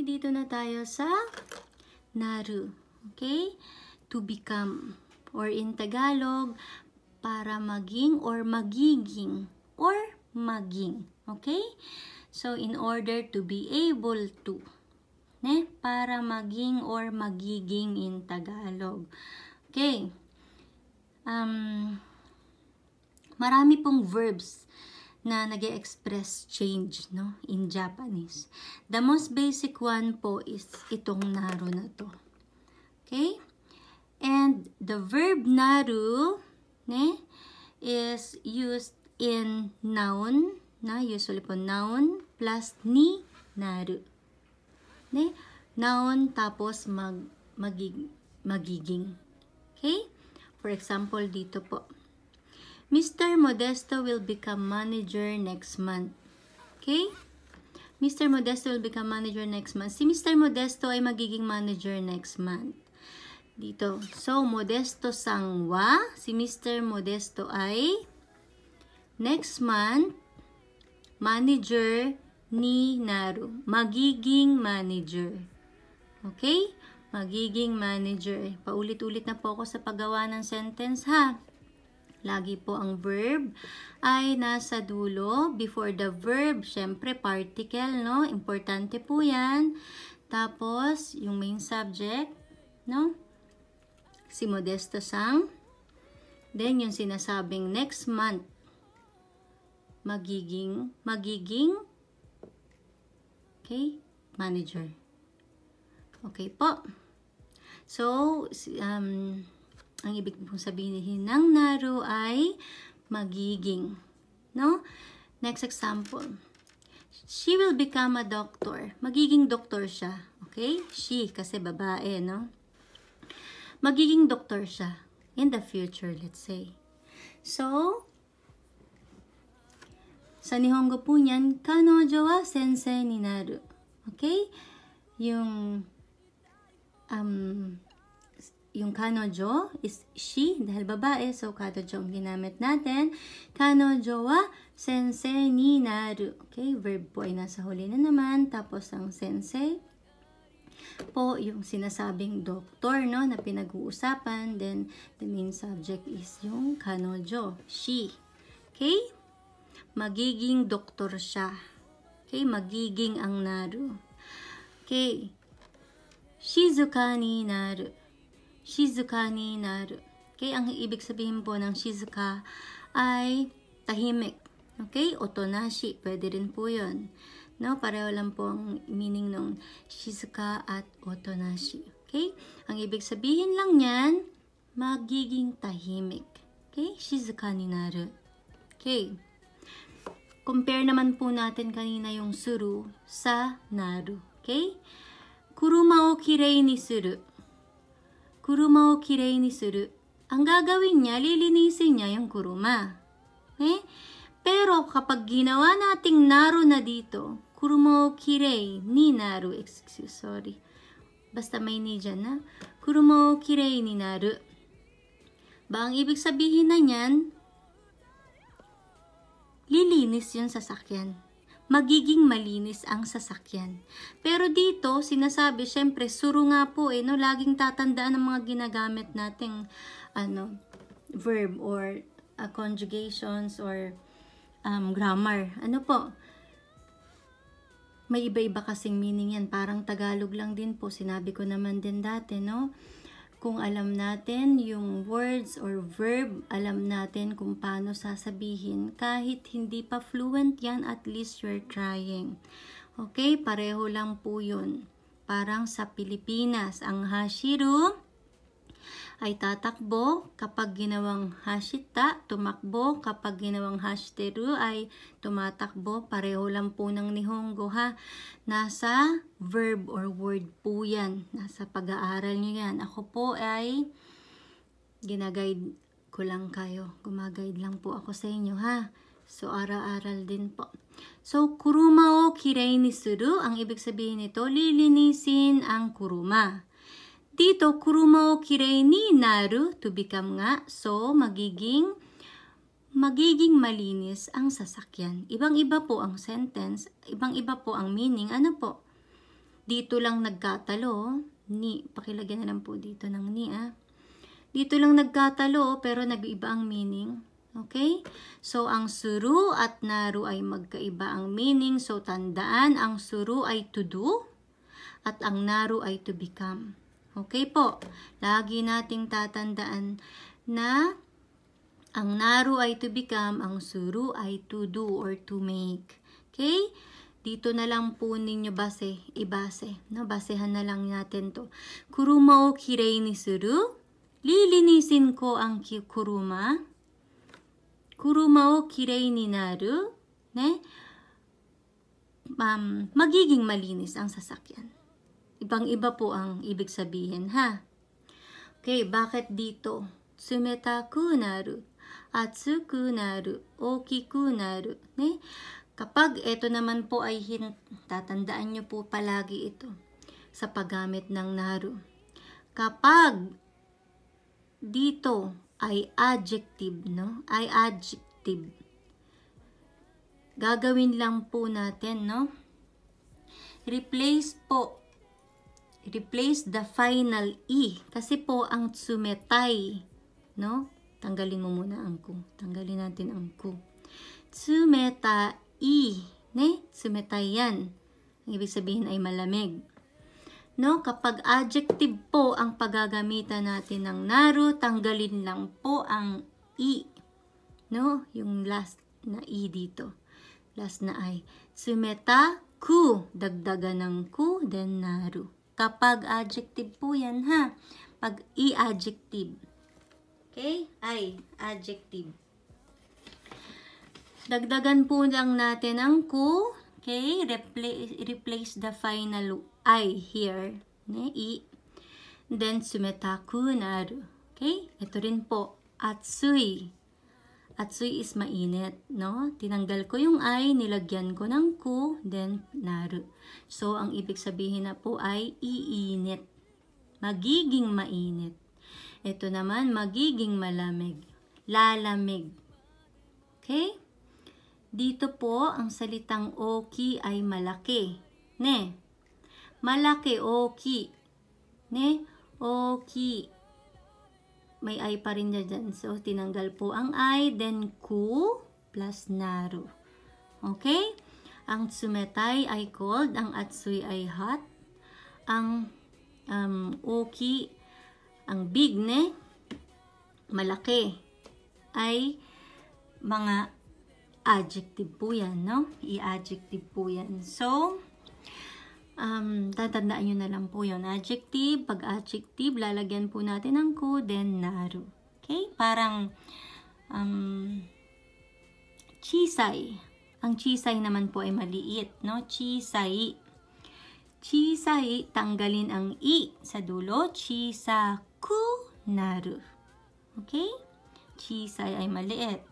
dito na tayo sa naru. Okay? To become. Or in Tagalog, para maging or magiging. Or maging. Okay? So, in order to be able to. Ne? Para maging or magiging in Tagalog. Okay. Um, marami pong verbs na nag express change no, in Japanese. The most basic one po is itong naru na to. Okay? And the verb naru ne, is used in noun, na usually po noun plus ni naru. Ne? Noun tapos mag, magig, magiging. Okay? For example, dito po. Mr. Modesto will become manager next month. Okay? Mr. Modesto will become manager next month. Si Mr. Modesto ay magiging manager next month. Dito. So, Modesto Sangwa. Si Mr. Modesto ay next month manager ni Naru. Magiging manager. Okay? Magiging manager. Paulit-ulit na po ako sa paggawa ng sentence ha. Lagi po ang verb ay nasa dulo. Before the verb, syempre particle, no? Importante po yan. Tapos, yung main subject, no? Si Modesto Sang. Then, yung sinasabing next month, magiging, magiging, okay, manager. Okay po. So, um, ang ibig pong sabihin ng naro ay magiging. No? Next example. She will become a doctor. Magiging doktor siya. Okay? She, kasi babae, no? Magiging doktor siya in the future, let's say. So, sa Nihongo po niyan, kanojo wa sensei ni naru. Okay? Yung um, yung kanojo is she dahil babae so kanojo ang ginamit natin kanojo wa sensei ni naru okay verb po ay nasa huli na naman tapos ang sensei po yung sinasabing doktor no na pinag-uusapan then the main subject is yung kanojo she okay magiging doktor siya okay magiging ang naru okay shizuka ni naru shizuka ni naru. Okay, ang ibig sabihin po ng shizuka ay tahimik. Okay, otonashi, pwede rin po yun. No, pareho lang po ang meaning ng shizuka at otonashi. Okay, ang ibig sabihin lang yan, magiging tahimik. Okay, shizuka ni naru. Okay, compare naman po natin kanina yung suru sa naru. Okay, kuruma o kirei ni suru kuruma o kirei ni suru. Ang gagawin niya, lilinisin niya yung kuruma. Okay? Eh, pero kapag ginawa nating naru na dito, kuruma o kirei ni naru, excuse, sorry. Basta may ni dyan na. Kuruma o kirei ni naru. Ba ang ibig sabihin na niyan, lilinis yung sasakyan magiging malinis ang sasakyan. Pero dito, sinasabi, syempre, suru nga po eh, no? Laging tatandaan ng mga ginagamit nating, ano, verb or uh, conjugations or um, grammar. Ano po? May iba-iba kasing meaning yan. Parang Tagalog lang din po. Sinabi ko naman din dati, no? Kung alam natin yung words or verb, alam natin kung paano sasabihin. Kahit hindi pa fluent yan, at least you're trying. Okay, pareho lang po yun. Parang sa Pilipinas, ang hashiru, ay tatakbo. Kapag ginawang hashita, tumakbo. Kapag ginawang hashteru ay tumatakbo. Pareho lang po ng nihongo ha. Nasa verb or word po yan. Nasa pag-aaral nyo yan. Ako po ay ginaguide ko lang kayo. Gumaguide lang po ako sa inyo ha. So, ara-aral din po. So, kuruma o kirei ni suru, ang ibig sabihin nito, lilinisin ang kuruma. Tito kurumo kirei ni naru to become nga. So, magiging magiging malinis ang sasakyan. Ibang-iba po ang sentence, ibang-iba po ang meaning. Ano po? Dito lang nagkatalo, ni. Pakilagyan na lang po dito ng ni, ah. Dito lang nagkatalo, pero nag-iba ang meaning. Okay? So, ang suru at naru ay magkaiba ang meaning. So, tandaan, ang suru ay to do at ang naru ay to become. Okay po, lagi nating tatandaan na ang naru ay to become, ang suru ay to do or to make. Okay? Dito na lang po ninyo base, ibase. No? Basehan na lang natin to. Kuruma o kirei ni suru. Lilinisin ko ang kuruma. Kuruma o kirei ni naru. Ne? Um, magiging malinis ang sasakyan. Ibang-iba po ang ibig sabihin, ha? Okay, bakit dito? Sumeta kunaru, atsuku naru, okiku naru. Ne? Kapag ito naman po ay hint, tatandaan nyo po palagi ito sa paggamit ng naru. Kapag dito ay adjective, no? Ay adjective. Gagawin lang po natin, no? Replace po Replace the final E. Kasi po ang tsumetai, no? Tanggalin mo muna ang ku. Tanggalin natin ang ku. Tsumeta i. E. Ne? Tsumetai yan. Ang ibig sabihin ay malamig. No, kapag adjective po ang pagagamitan natin ng naru, tanggalin lang po ang i. No, yung last na i e dito. Last na i. Sumeta ku, dagdagan ng ku, then naru. Kapag adjective po yan, ha? Pag i-adjective. Okay? Ay, adjective. Dagdagan po lang natin ang ku. Okay? Replace, replace the final I here. Ne? I. Then, sumetaku naru. Okay? Ito rin po. Atsui. Atsui is mainit, no? Tinanggal ko yung I, nilagyan ko ng ku, then naru. So, ang ibig sabihin na po ay iinit. Magiging mainit. Ito naman, magiging malamig. Lalamig. Okay? Dito po, ang salitang oki ay malaki. Ne? Malaki, oki. Ne? Oki may I pa rin dyan. So, tinanggal po ang I, then ku plus naru. Okay? Ang tsumetai ay cold, ang atsui ay hot, ang um, oki, ang big ne, malaki, ay mga adjective po yan, no? I-adjective po yan. So, Um, tatandaan nyo na lang po yun. Adjective, pag-adjective, lalagyan po natin ng ko, then naru. Okay? Parang um, chisay. Ang chisay naman po ay maliit, no? Chisay. Chisai, tanggalin ang i sa dulo. Chisaku naru. Okay? Chisai ay maliit.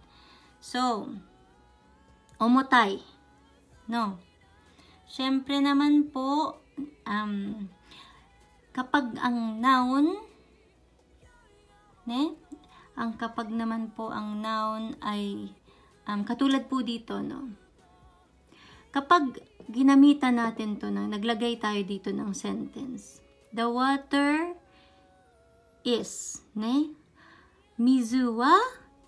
So, omotay. No? Siyempre naman po, um, kapag ang noun, ne? Ang kapag naman po ang noun ay um, katulad po dito, no? Kapag ginamitan natin to na naglagay tayo dito ng sentence. The water is, ne? Mizu wa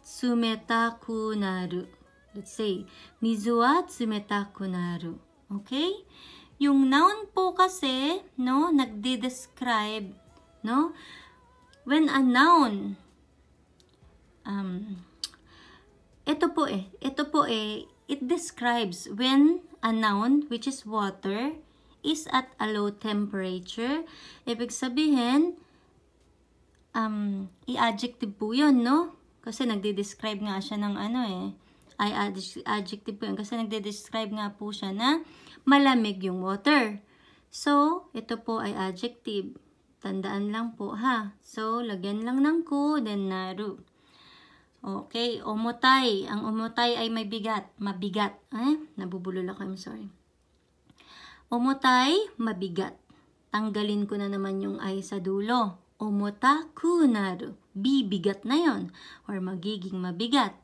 tsumetaku naru. Let's say, mizu wa tsumetaku naru. Okay? Yung noun po kasi, no, nagde-describe, no? When a noun, um, ito po eh, ito po eh, it describes when a noun, which is water, is at a low temperature. Ibig sabihin, um, i-adjective po yun, no? Kasi nagde-describe nga siya ng ano eh. Ay, adjective po yun. Kasi nagde-describe nga po siya na malamig yung water. So, ito po ay adjective. Tandaan lang po ha. So, lagyan lang ng ku, then naru. Okay, omotay. Ang omotay ay may bigat. Mabigat. Eh, nabubulol ako. I'm sorry. Omotay, mabigat. Tanggalin ko na naman yung ay sa dulo. Omotaku kunaru. Bibigat na yon Or magiging mabigat.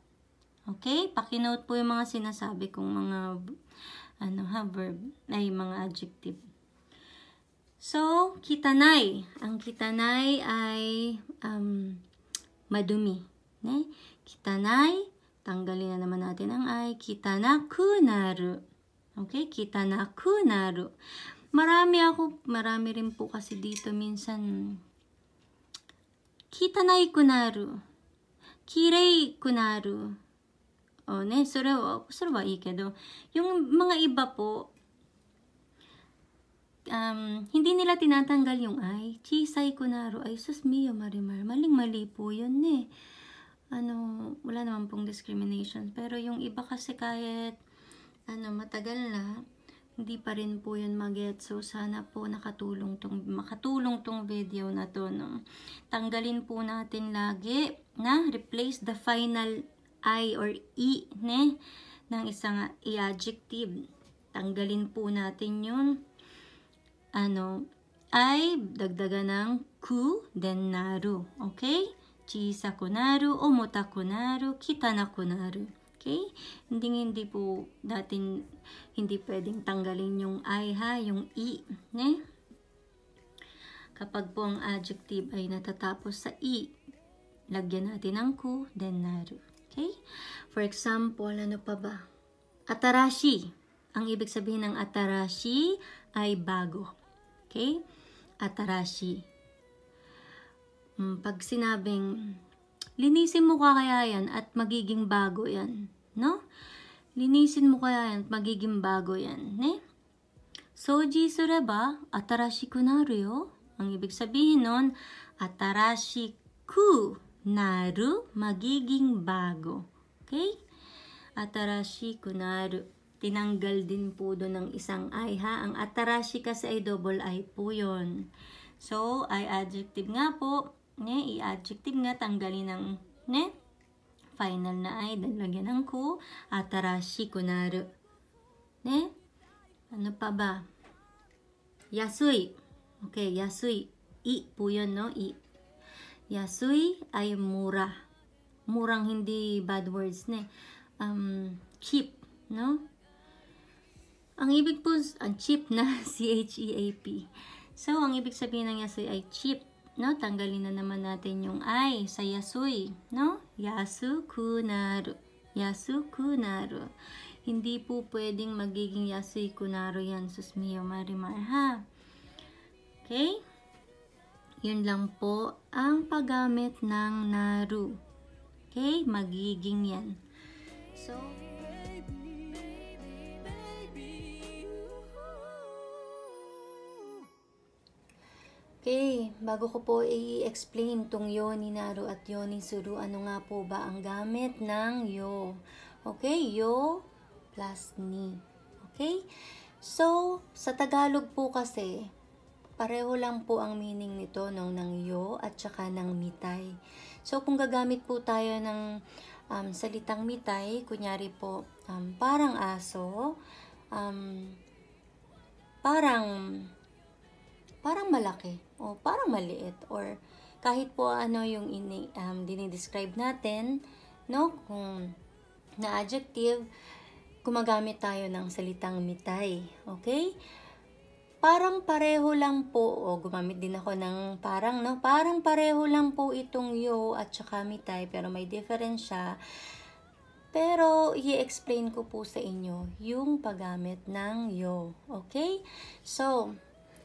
Okay? Pakinote po yung mga sinasabi kong mga ano, ha, verb, ay mga adjective. So, kitanay. Ang kitanay ay um, madumi. Ne? Kitanay, tanggalin na naman natin ang ay. naru. Okay? kitanaku naru. Marami ako, marami rin po kasi dito minsan. Kitanay kunaru. Kirei kunaru. Oh, ne, Yung mga iba po, um, hindi nila tinatanggal yung ay, chisay kunaro, ay, sus mio, marimar, maling-mali po yun ne. Ano, wala naman pong discrimination. Pero yung iba kasi kahit, ano, matagal na, hindi pa rin po yun maget. So, sana po nakatulong tong, makatulong tong video na to. No? Tanggalin po natin lagi na replace the final I or E ne, ng isang i-adjective. Tanggalin po natin yun. Ano, I, dagdagan ng ku, then naru. Okay? Chisa ko naru, omota ko naru, kitana na ko naru. Okay? Hindi hindi po natin hindi pwedeng tanggalin yung I ha, yung I. Ne? Kapag po ang adjective ay natatapos sa I, lagyan natin ng ku, then naru. Okay? For example, ano pa ba? Atarashi. Ang ibig sabihin ng atarashi ay bago. Okay? Atarashi. Hmm, pag sinabing, linisin mo ka kaya yan at magiging bago yan. No? Linisin mo kaya yan at magiging bago yan. Ne? Soji sureba atarashi kunaru yo. Ang ibig sabihin nun, atarashi ku naru, magiging bago. Okay? Atarashi kunaru. Tinanggal din po doon ng isang I ha. Ang atarashi kasi ay double I po yon. So, ay adjective nga po. Ne, i-adjective nga, tanggalin ng ne, final na I, dalagyan ng ku, atarashi kunaru. Ne? Ano pa ba? Yasui. Okay, yasui. I po yun, no? I. Yasui ay mura. Murang hindi bad words ne. um, cheap, no? Ang ibig po, ang cheap na, C-H-E-A-P. So, ang ibig sabihin ng yasui ay cheap, no? Tanggalin na naman natin yung ay sa yasui, no? Yasukunaru. Yasukunaru. Hindi po pwedeng magiging yasui kunaro yan, susmiyo marimar, ha? Okay? Yun lang po ang paggamit ng naru. Okay? Magiging yan. So, Okay, bago ko po i-explain tong yoni naru at yoni suru, ano nga po ba ang gamit ng yo? Okay, yo plus ni. Okay? So, sa Tagalog po kasi, Pareho lang po ang meaning nito no, ng yo at saka ng mitay. So kung gagamit po tayo ng um, salitang mitay, kunyari po um, parang aso, um, parang parang malaki o parang maliit or kahit po ano yung ini, um, dinidescribe natin, no? Kung na adjective, gumagamit tayo ng salitang mitay. Okay? parang pareho lang po, o oh, gumamit din ako ng parang, no? Parang pareho lang po itong yo at saka mitay, pero may difference siya. Pero, i-explain ko po sa inyo yung paggamit ng yo. Okay? So,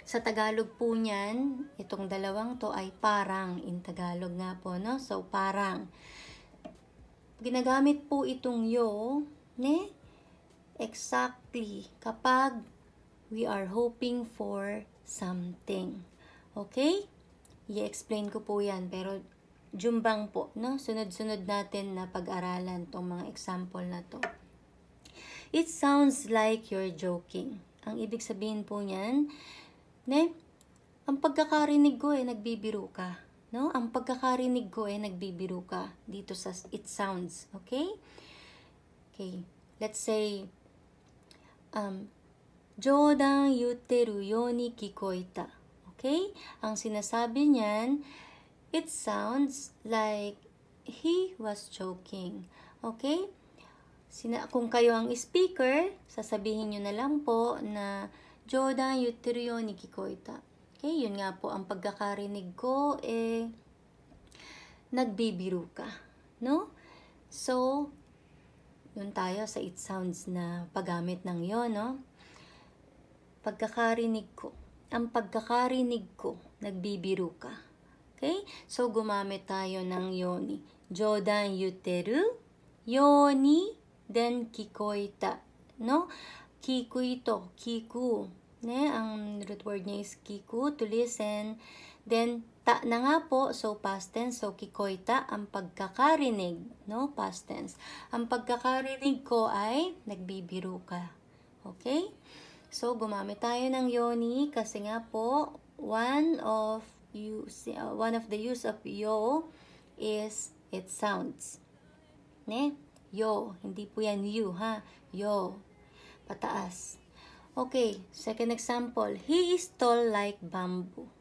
sa Tagalog po niyan, itong dalawang to ay parang. In Tagalog nga po, no? So, parang. Ginagamit po itong yo, ne? Exactly. Kapag We are hoping for something. Okay? I-explain ko po yan. Pero jumbang po. No? Sunod-sunod natin na pag-aralan tong mga example na to. It sounds like you're joking. Ang ibig sabihin po niyan, ne? Ang pagkakarinig ko eh, nagbibiro ka. No? Ang pagkakarinig ko eh, nagbibiro ka dito sa it sounds. Okay? Okay. Let's say, um, Okay? Ang sinasabi niyan, it sounds like he was joking. Okay? Sina kung kayo ang speaker, sasabihin niyo na lang po na Jordan Yuterio ni Kikoita. Okay, yun nga po ang pagkakarinig ko eh nagbibiro ka, no? So, yun tayo sa it sounds na paggamit ng yon, no? pagkakarinig ko. Ang pagkakarinig ko, nagbibiro ka. Okay? So, gumamit tayo ng yoni. Jodan yuteru, yoni, then kikoita. No? Kiku ito, kiku. Ne? Ang root word niya is kiku, to listen. Then, ta na nga po, so past tense, so kikoita, ang pagkakarinig, no? Past tense. Ang pagkakarinig ko ay nagbibiro ka. Okay? So, gumamit tayo ng yoni kasi nga po, one of, use, uh, one of the use of yo is it sounds. Ne? Yo. Hindi po yan you, ha? Yo. Pataas. Okay, second example. He is tall like bamboo.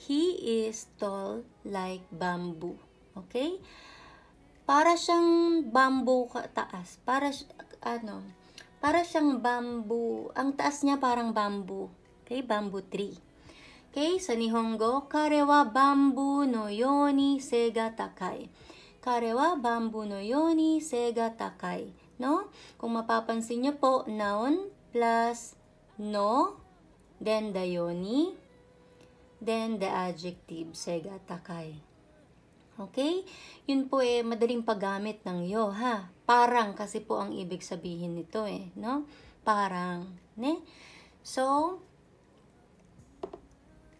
He is tall like bamboo. Okay? Para siyang bamboo kataas. Para, ano, para siyang bamboo. Ang taas niya parang bamboo. Okay, bamboo tree. Okay, sa Nihongo, karewa bamboo no yoni sega takai. Karewa bamboo no yoni sega takai. No? Kung mapapansin niyo po, noun plus no, then the yoni, then the adjective sega takai. Okay? Yun po eh, madaling paggamit ng yo, ha? Parang kasi po ang ibig sabihin nito eh, no? Parang, ne? So,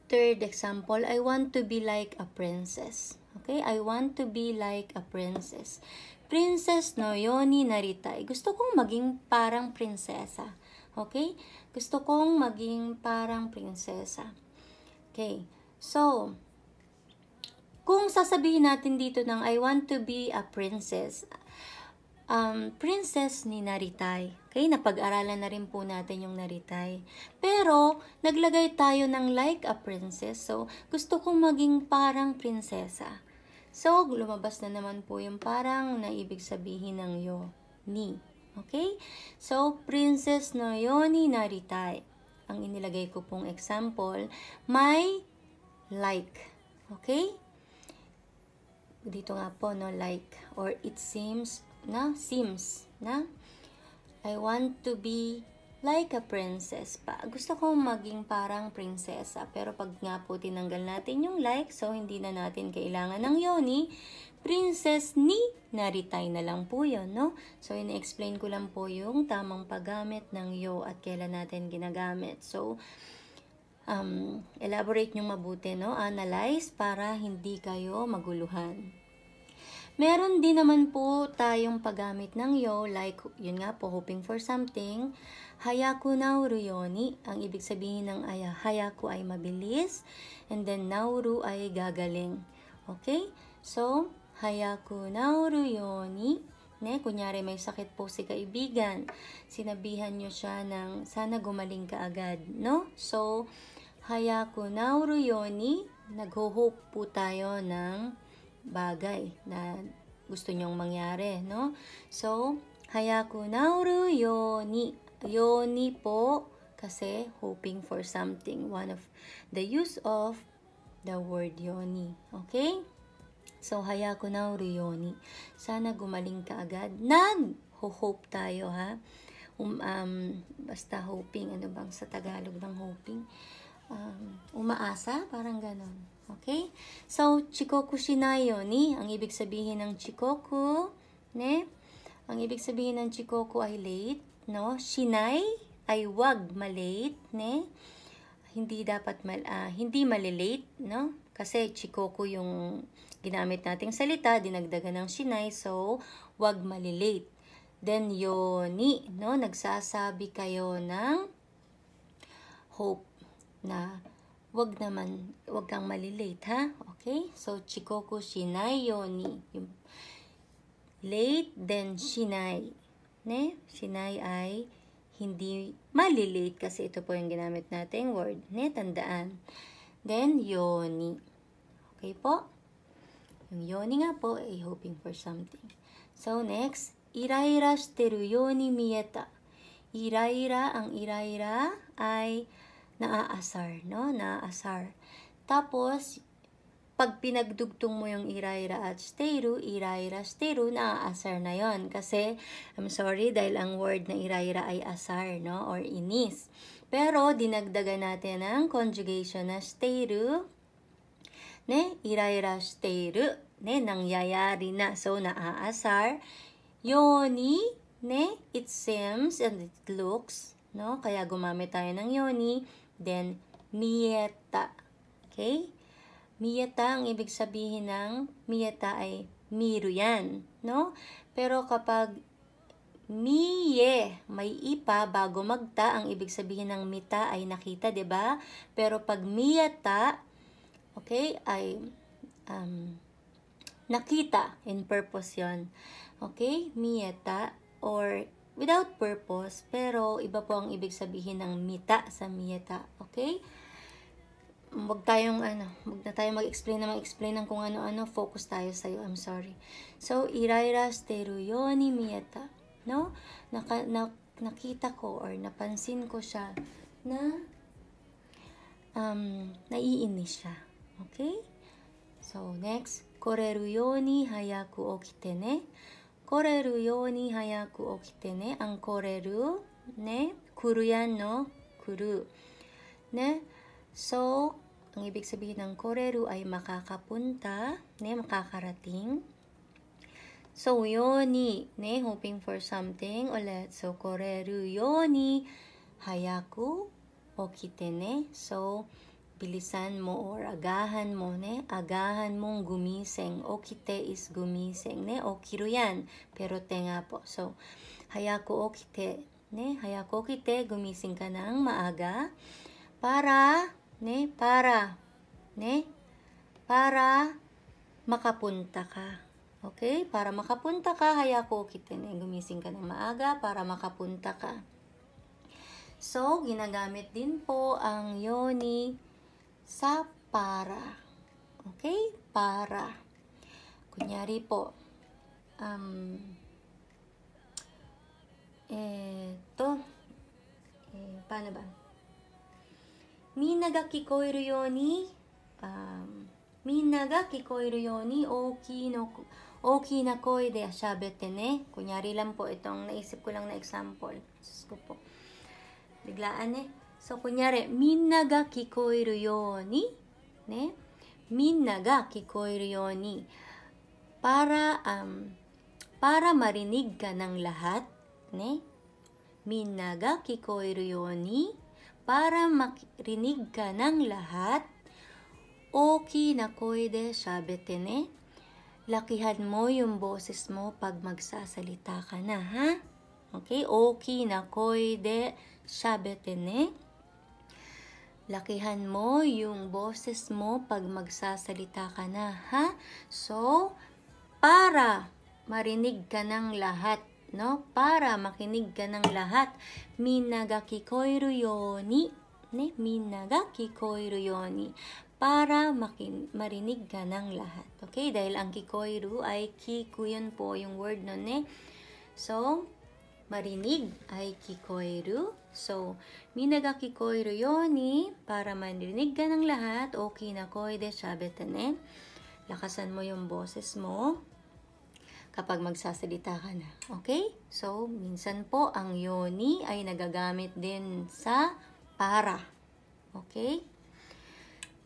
third example, I want to be like a princess. Okay? I want to be like a princess. Princess no yoni narita. Eh, gusto kong maging parang prinsesa. Okay? Gusto kong maging parang prinsesa. Okay. So, kung sasabihin natin dito ng I want to be a princess, um, princess ni Naritay. Okay, napag-aralan na rin po natin yung Naritay. Pero, naglagay tayo ng like a princess. So, gusto kong maging parang prinsesa. So, lumabas na naman po yung parang na ibig sabihin ng yo, ni. Okay? So, princess no yoni Naritay. Ang inilagay ko pong example, my like. Okay? Dito nga po, no, like, or it seems na Sims na I want to be like a princess pa. Gusto ko maging parang prinsesa. Pero pag nga po tinanggal natin yung like, so hindi na natin kailangan ng yoni, princess ni Naritay na lang po yun, no? So, ina-explain ko lang po yung tamang paggamit ng yo at kailan natin ginagamit. So, um, elaborate nyo mabuti, no? Analyze para hindi kayo maguluhan. Meron din naman po tayong paggamit ng yo, like, yun nga po, hoping for something. Hayaku nauru yoni, ang ibig sabihin ng aya, hayaku ay mabilis, and then nauru ay gagaling. Okay? So, hayaku nauru yoni. Ne, kunyari may sakit po si kaibigan, sinabihan nyo siya ng sana gumaling ka agad, no? So, hayaku nauru yoni, nagho-hope po tayo ng bagay na gusto nyong mangyari, no? So, hayaku nauru yoni. Yoni po kasi hoping for something. One of the use of the word yoni. Okay? So, hayaku nauru yoni. Sana gumaling ka agad. Nag-hope tayo, ha? Um, um, basta hoping. Ano bang sa Tagalog ng hoping? Um, umaasa? Parang ganon. Okay? So, chikoku shinai ni. Ang ibig sabihin ng chikoku, ne? Ang ibig sabihin ng chikoku ay late, no? Shinai ay wag malate, ne? Hindi dapat mal, uh, hindi malilate, no? Kasi chikoku yung ginamit nating salita, dinagdagan ng shinai, so wag malilate. Then yoni, no? Nagsasabi kayo ng hope na wag naman, wag kang malilate, ha? Okay? So, chikoku shinai yoni. Yung late, then shinai. Ne? Shinai ay hindi malilate kasi ito po yung ginamit nating word. Ne? Tandaan. Then, yoni. Okay po? Yung yoni nga po ay eh, hoping for something. So, next, iraira shiteru yoni miyeta. Iraira, ang iraira ay naaasar, no? Naaasar. Tapos, pag pinagdugtong mo yung iraira at steru, iraira, steru, naaasar na yon Kasi, I'm sorry, dahil ang word na iraira ay asar, no? Or inis. Pero, dinagdagan natin ang conjugation na steru, ne? Iraira, steru, ne? Nangyayari na. So, naaasar. Yoni, ne? It seems and it looks, no? Kaya gumamit tayo ng yoni Then, miyeta. Okay? Miyeta, ang ibig sabihin ng miyeta ay miru yan. No? Pero kapag miye, may ipa bago magta, ang ibig sabihin ng mita ay nakita, 'di ba Pero pag miyeta, okay, ay um, nakita in purpose yon Okay? Miyeta or without purpose, pero iba po ang ibig sabihin ng mita sa miyata, okay? Huwag tayong ano, huwag na tayong mag-explain na mag-explain ng kung ano-ano, focus tayo sa iyo, I'm sorry. So, iraira steruyoni miyata, no? Naka, na, nakita ko or napansin ko siya na um, naiinis siya, okay? So, next, koreruyoni hayaku okitene. 来れるように早く起きてね。あんこれるね。来るやんの来る。Ne? So, ang ibig sabihin ng koreru ay makakapunta, ne, makakarating. So, yoni, ne, hoping for something ulit. So, koreru yoni, hayaku, okite ne. So, bilisan mo or agahan mo, ne? Agahan mong gumising. O kite is gumising, ne? O kiro yan. Pero tenga po. So, hayako o kite, ne? Hayako o kite, gumising ka ng maaga. Para, ne? Para, ne? Para makapunta ka. Okay? Para makapunta ka, hayako o kite, ne? Gumising ka ng maaga para makapunta ka. So, ginagamit din po ang yoni sa para. Okay? Para. Kunyari po, um, eto, eh, paano ba? Minaga kikoiru yo ni, um, minaga kikoiru yo ni, oki no, oki na koi de shabete ne. Kunyari lang po itong naisip ko lang na example. Sus ko po. Biglaan eh. So, そう、こにゃれ、みんなが聞こえるように、ね。みんなが聞こえるように、para, um, para marinig ka ng lahat, ne? Mi naga kikoiru yoni, para makirinig ka ng lahat, oki na koide shabete ne? Lakihan mo yung boses mo pag magsasalita ka na, ha? Okay, oki na koide shabete ne? Lakihan mo yung boses mo pag magsasalita ka na, ha? So, para marinig ka ng lahat, no? Para makinig ka ng lahat. Minaga kikoiru yoni, ne? Minaga kikoiru yoni. Para makin marinig ka ng lahat. Okay? Dahil ang kikoiru ay kiku yun po yung word nun, ne? So, marinig ay kikoiru. So, minagaki koy ruyoni para manrinig ka ng lahat. Okay na koy de shabetanen. Lakasan mo yung boses mo kapag magsasalita ka na. Okay? So, minsan po ang yoni ay nagagamit din sa para. Okay?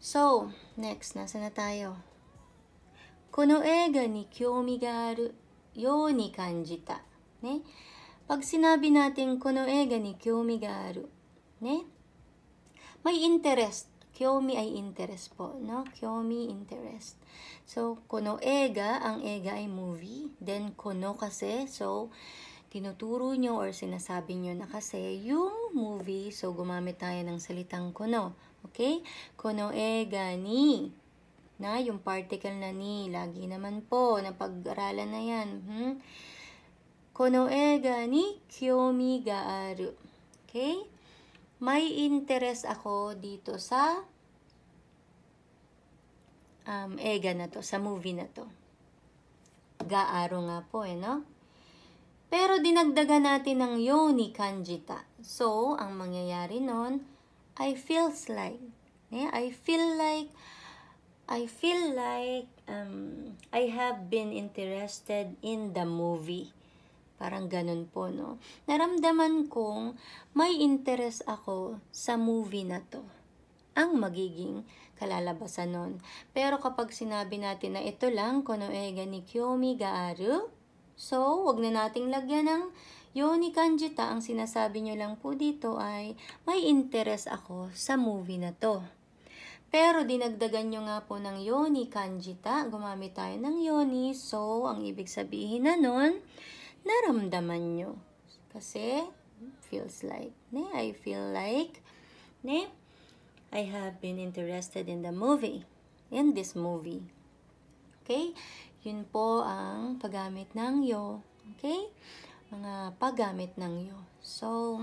So, next, nasa na tayo? Kono ega ni kyomi ga aru yo ni kanjita. Ne? Pag sinabi natin konoega ni kyomi ga aru, ne? May interest. Kyomi ay interest po, no? Kyomi interest. So, ega, ang ega ay movie. Then, kono kasi, so, tinuturo nyo or sinasabi nyo na kasi yung movie. So, gumamit tayo ng salitang kono. Okay? Kono ega ni na yung particle na ni. Lagi naman po, napag-aralan na yan. Hmm? Kono ni ga aru. Okay? May interest ako dito sa um, ega na to, sa movie na to. Gaaro nga po eh, no? Pero dinagdagan natin ng yoni kanjita. So, ang mangyayari nun, I feels like. Eh? I feel like, I feel like um, I have been interested in the movie. Parang ganun po, no? Naramdaman kong may interest ako sa movie na to. Ang magiging kalalabasan nun. Pero kapag sinabi natin na ito lang, Konoega ni Kyomi Gaaru, so wag na nating lagyan ng Yoni Kanjita. Ang sinasabi nyo lang po dito ay may interest ako sa movie na to. Pero dinagdagan nyo nga po ng Yoni Kanjita. Gumamit tayo ng Yoni. So, ang ibig sabihin na nun, naramdaman nyo. Kasi, feels like, ne, I feel like, ne, I have been interested in the movie, in this movie. Okay? Yun po ang paggamit ng yo. Okay? Mga paggamit ng yo. So,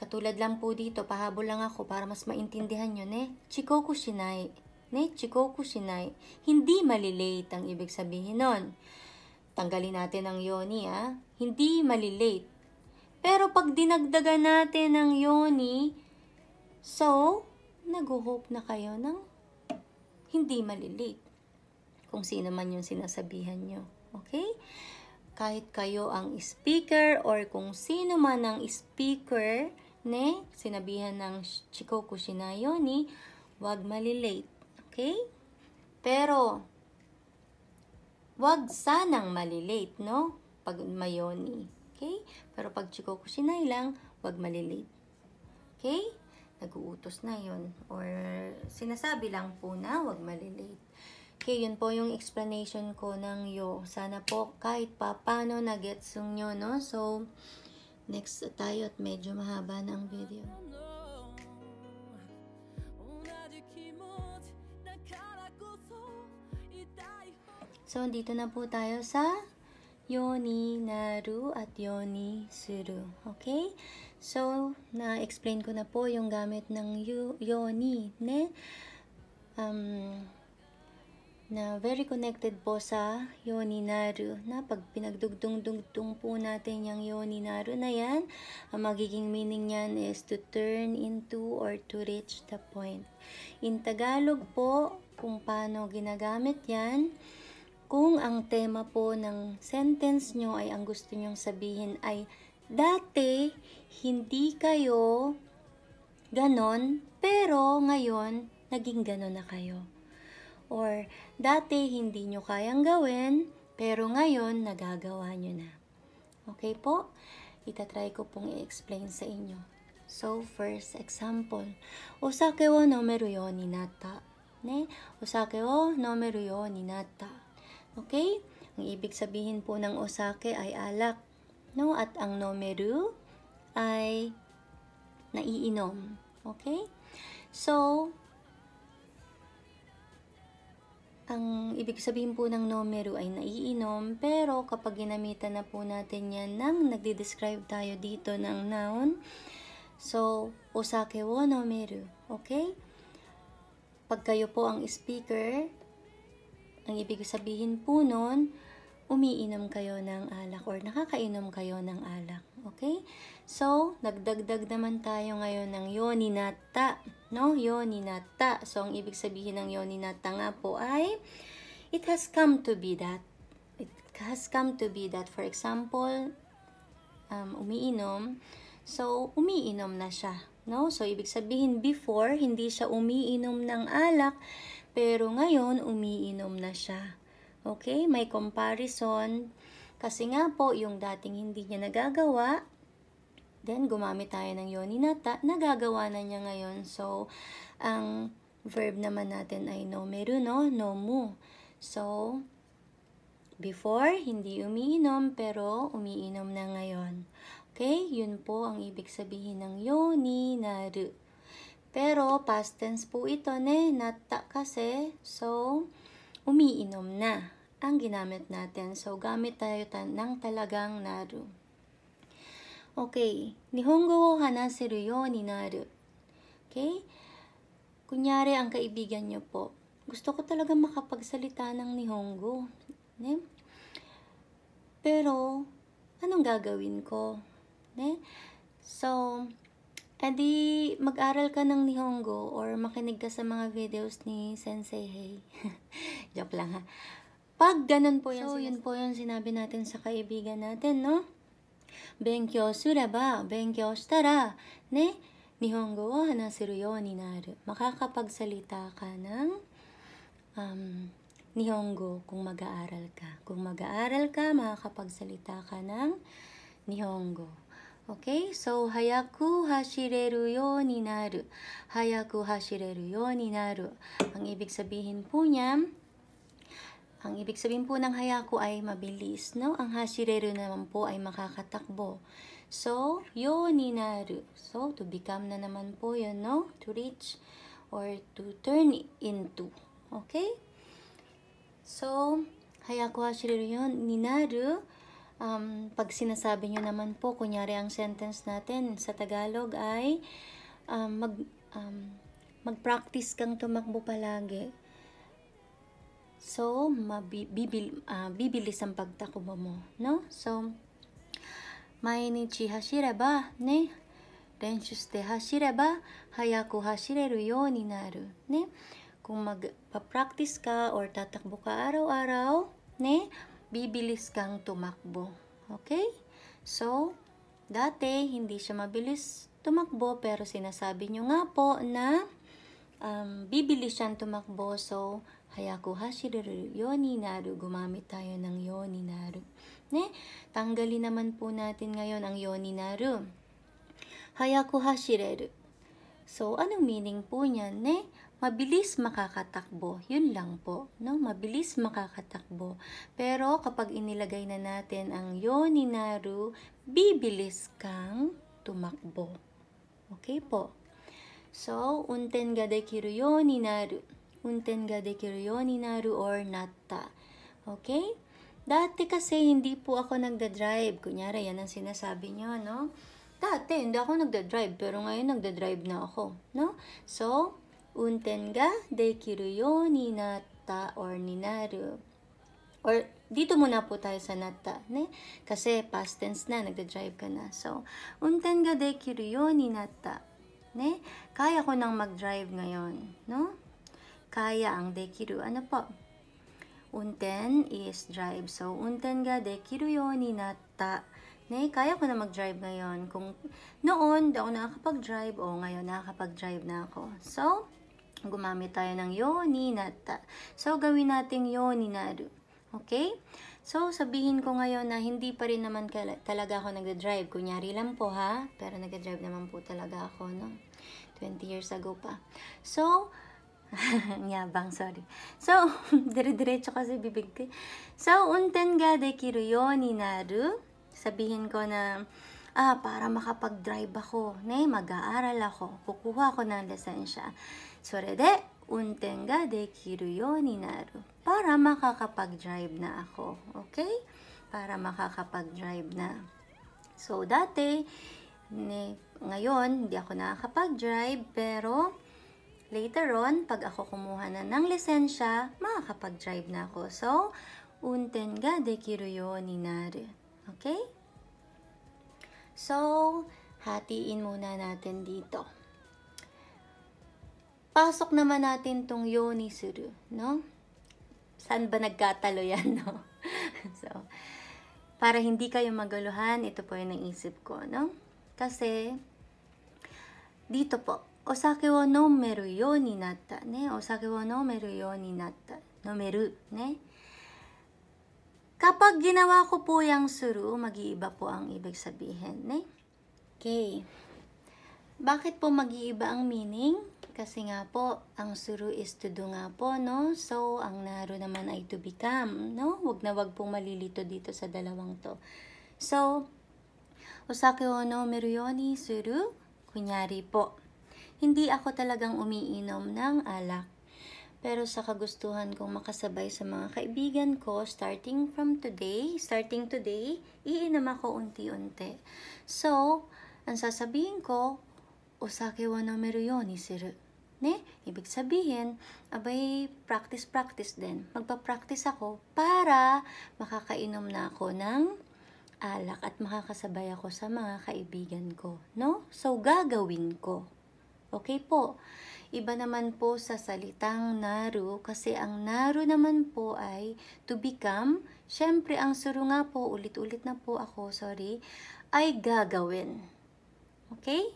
katulad lang po dito, pahabol lang ako para mas maintindihan nyo, ne? Chikoku shinai. Ne? Chikoku shinai. Hindi malilate ang ibig sabihin nun. Tanggalin natin ang yoni, ha? Hindi malilate. Pero pag dinagdagan natin ang yoni, so, nag-hope na kayo ng hindi malilate. Kung sino man yung sinasabihan nyo. Okay? Kahit kayo ang speaker or kung sino man ang speaker, ne, sinabihan ng Chikoku Shinayoni, wag malilate. Okay? Pero, Wag sanang malilate, no? Pag mayoni. Okay? Pero pag chikokushinay lang, wag malilate. Okay? Nag-uutos na yon Or sinasabi lang po na wag malilate. Okay, yun po yung explanation ko ng yo. Sana po kahit pa paano nagetsong nyo, no? So, next tayo at medyo mahaba na ang video. So, dito na po tayo sa yoni naru at yoni suru. Okay? So, na-explain ko na po yung gamit ng yoni, ne? Um, na very connected po sa yoni naru na pag pinagdugdung-dugdung po natin yung yoni naru na yan ang magiging meaning niyan is to turn into or to reach the point in Tagalog po kung paano ginagamit yan kung ang tema po ng sentence nyo ay ang gusto nyong sabihin ay dati hindi kayo ganon pero ngayon naging ganon na kayo. Or dati hindi nyo kayang gawin pero ngayon nagagawa nyo na. Okay po? Itatry ko pong i-explain sa inyo. So, first example. Osake wo nomeru yo ni natta. Ne? Osake wo nomeru yo ni natta. Okay? Ang ibig sabihin po ng osake ay alak. No? At ang nomeru ay naiinom. Okay? So, ang ibig sabihin po ng numero ay naiinom, pero kapag ginamitan na po natin yan nang nagde-describe tayo dito ng noun, so, osake wo nomeru, okay? Pag kayo po ang speaker, ang ibig sabihin po nun, umiinom kayo ng alak or nakakainom kayo ng alak. Okay? So, nagdagdag naman tayo ngayon ng yoninata. No? Yoninata. So, ang ibig sabihin ng yoninata nga po ay, it has come to be that. It has come to be that. For example, um, umiinom. So, umiinom na siya. No? So, ibig sabihin, before, hindi siya umiinom ng alak pero ngayon, umiinom na siya. Okay? May comparison. Kasi nga po, yung dating hindi niya nagagawa, then gumamit tayo ng yoninata, nagagawa na niya ngayon. So, ang verb naman natin ay nomeru, no? Nomu. So, before, hindi umiinom, pero umiinom na ngayon. Okay? Yun po ang ibig sabihin ng yoni naru. Pero past tense po ito ne, natta kasi. So, umiinom na ang ginamit natin. So, gamit tayo tan ng talagang naru. Okay. Nihongo wo hanaseru yo ni naru. Okay? Kunyari, ang kaibigan nyo po. Gusto ko talaga makapagsalita ng Nihongo. Ne? Pero, anong gagawin ko? Ne? So, edi mag-aral ka ng Nihongo or makinig ka sa mga videos ni Sensei Hey. Joke lang ha. Pag ganun po yun, so, yun po yung sinabi natin sa kaibigan natin, no? Benkyo suraba, benkyo shitara, ne? Nihongo wo hanasiru yo ni naru. Makakapagsalita ka ng um, Nihongo kung mag-aaral ka. Kung mag-aaral ka, makakapagsalita ka ng Nihongo. Okay, so 早く走れるようになる。早く走れるようになる。Ang ibig sabihin po niya, ang ibig sabihin po ng hayaku ay mabilis, no? Ang hashireru naman po ay makakatakbo. So, yo ni naru. So, to become na naman po yun, no? To reach or to turn into. Okay? So, hayaku hashireru yo ni naru um, pag sinasabi nyo naman po, kunyari ang sentence natin sa Tagalog ay um, mag, um, mag-practice kang tumakbo palagi. So, mabibil, uh, ah, bibilis ang pagtakbo mo, no? So, mainichi hashire ba, ne? Renshu shite hashire ba, hayaku hashireru yo ni naru, ne? Kung magpa-practice ka or tatakbo ka araw-araw, ne? bibilis kang tumakbo. Okay? So, dati hindi siya mabilis tumakbo pero sinasabi nyo nga po na um, bibilis siyang tumakbo. So, hayaku hashiru yoni naru. Gumamit tayo ng yoni naru. Ne? Tanggalin naman po natin ngayon ang yoni naru. Hayaku hashireru. So, anong meaning po niyan? Ne? mabilis makakatakbo. Yun lang po, no? Mabilis makakatakbo. Pero kapag inilagay na natin ang naru, bibilis kang tumakbo. Okay po. So, unten ga dekiru naru. Unten ga dekiru naru or natta. Okay? Dati kasi hindi po ako nagda-drive. Kunyari, yan ang sinasabi nyo, no? Dati, hindi ako nagda-drive. Pero ngayon, nagda-drive na ako, no? So, unten ga ni natta or 運転ができるようになった「or になる」or dito muna po tayo sa nata, ne? Kasi past tense na, nagda-drive ka na. So, unten ga dekiru yo ni natta, ne? Kaya ko nang mag-drive ngayon, no? Kaya ang dekiru. Ano po? Unten is drive. So, unten ga dekiru yo ni natta. Ne, kaya ko na mag-drive ngayon. Kung noon, daw ako nakakapag-drive, o ngayon nakakapag-drive na ako. So, gumamit tayo ng yoni natta. So, gawin nating yoni naru. Okay? So, sabihin ko ngayon na hindi pa rin naman talaga ako nagda-drive. Kunyari lang po ha, pero nagda-drive naman po talaga ako, no? 20 years ago pa. So, Yabang, sorry. So, dire-diretso kasi bibig ko. Eh. So, unten ga dekiru yoni naru. Sabihin ko na, ah, para makapag-drive ako, na mag-aaral ako, kukuha ako ng lisensya. それで運転ができるようになる para makakapag-drive na ako. Okay? Para makakapag-drive na. So, dati, ne, ngayon, hindi ako nakakapag-drive, pero later on, pag ako kumuha na ng lisensya, makakapag-drive na ako. So, unten ga dekiru yo ni naru. Okay? So, hatiin muna natin dito. Pasok naman natin tong yoni suru, no? Saan ba nagkatalo yan, no? so, para hindi kayo magaluhan, ito po yung naisip ko, no? Kasi, dito po, osake wo nomeru yo ni natta, ne? Osake wo nomeru yo ni natta, nomeru, ne? Kapag ginawa ko po yung suru, mag-iiba po ang ibig sabihin, ne? Okay. Bakit po mag-iiba ang meaning? Kasi nga po, ang suru is to do nga po, no? So, ang naro naman ay to become, no? Huwag na wag pong malilito dito sa dalawang to. So, osake o no meruyo ni suru? Kunyari po, hindi ako talagang umiinom ng alak. Pero sa kagustuhan kong makasabay sa mga kaibigan ko, starting from today, starting today, iinam ako unti-unti. So, ang sasabihin ko, o sake wa no meruyo ni suru? Ne? Ibig sabihin, abay, practice-practice din. Magpa-practice ako para makakainom na ako ng alak at makakasabay ako sa mga kaibigan ko. No? So, gagawin ko. Okay po. Iba naman po sa salitang naru kasi ang naru naman po ay to become. Siyempre, ang suru nga po, ulit-ulit na po ako, sorry, ay gagawin. Okay?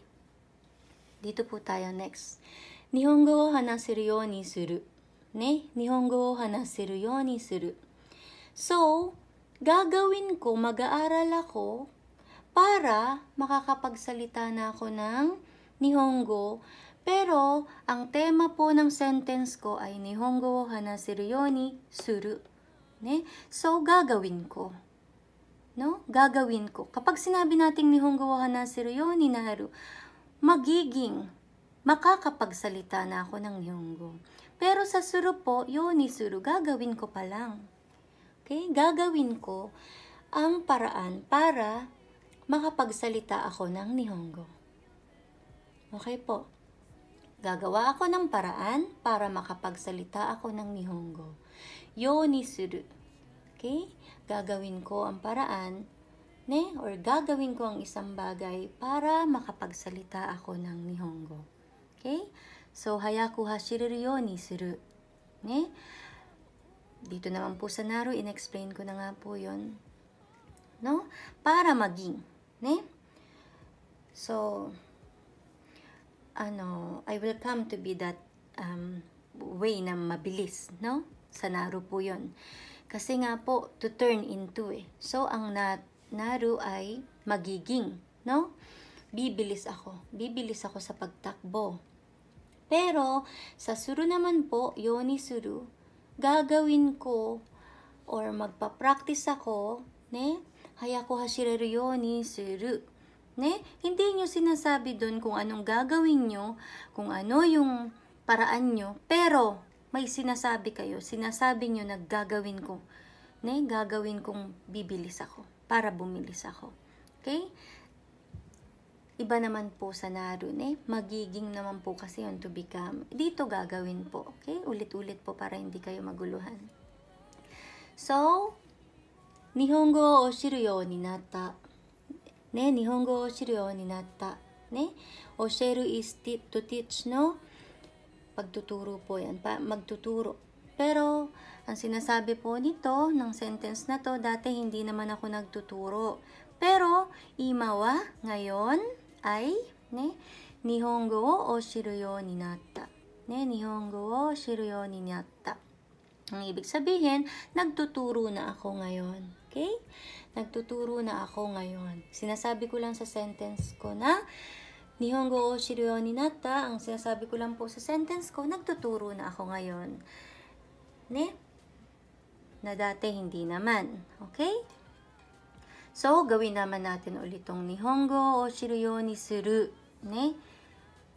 Dito po tayo next. 日本語を話せるようにする。ね、日本語を話せるようにする。So, gagawin ko, mag-aaral ako para makakapagsalita na ako ng Nihongo. Pero, ang tema po ng sentence ko ay Nihongo o hanaseru yoni suru. Ne? So, gagawin ko. No? Gagawin ko. Kapag sinabi nating Nihongo o hanaseru yoni naharu, magiging makakapagsalita na ako ng Hyunggo. Pero sa suru po, yonisuru, gagawin ko pa lang. Okay? Gagawin ko ang paraan para makapagsalita ako ng Nihongo. Okay po. Gagawa ako ng paraan para makapagsalita ako ng Nihongo. Yonisuru. Okay? Gagawin ko ang paraan ne, or gagawin ko ang isang bagay para makapagsalita ako ng Nihongo. Okay? So, hayaku ku yo ni suru. Ne? Dito naman po sa naro, inexplain ko na nga po yon No? Para maging. Ne? So, ano, I will come to be that um, way na mabilis. No? Sa naro po yon Kasi nga po, to turn into eh. So, ang na naro ay magiging. No? Bibilis ako. Bibilis ako sa pagtakbo. Pero, sa suru naman po, yoni suru, gagawin ko or magpa-practice ako, ne? Hayako hashireru yoni suru. Ne? Hindi nyo sinasabi doon kung anong gagawin nyo, kung ano yung paraan nyo, pero may sinasabi kayo, sinasabi nyo na gagawin ko. Ne? Gagawin kong bibilis ako para bumilis ako. Okay? Iba naman po sa narune, eh. magiging naman po kasi yon to become. Dito gagawin po, okay? Ulit-ulit po para hindi kayo maguluhan. So, Nihongo o shiru yo ninatta. Ne, Nihongo o shiru yo ninatta. Ne, oshiru is to teach, no? Pagtuturo po yan, pa, magtuturo. Pero, ang sinasabi po nito, ng sentence na to, dati hindi naman ako nagtuturo. Pero, imawa, ngayon, I ね日本語を知るようになった。ね、日本語を知るようになった。Ang ibig sabihin, nagtuturo na ako ngayon. Okay? Nagtuturo na ako ngayon. Sinasabi ko lang sa sentence ko na Nihongo o shiryo ni nata. Ang sinasabi ko lang po sa sentence ko, nagtuturo na ako ngayon. Ne? Na dati hindi naman. Okay? So, gawin naman natin ulit tong Nihongo o Shiryo ni Suru. Ne?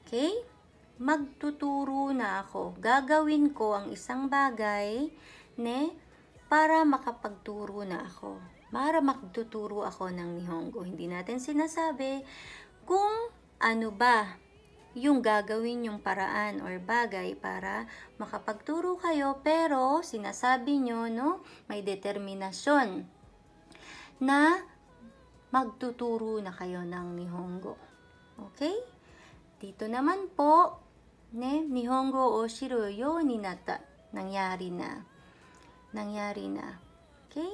Okay? Magtuturo na ako. Gagawin ko ang isang bagay ne, para makapagturo na ako. Para magtuturo ako ng Nihongo. Hindi natin sinasabi kung ano ba yung gagawin yung paraan or bagay para makapagturo kayo pero sinasabi nyo no, may determinasyon na magtuturo na kayo ng Nihongo. Okay? Dito naman po, ne, Nihongo o Shiroyo ni nata. Nangyari na. Nangyari na. Okay?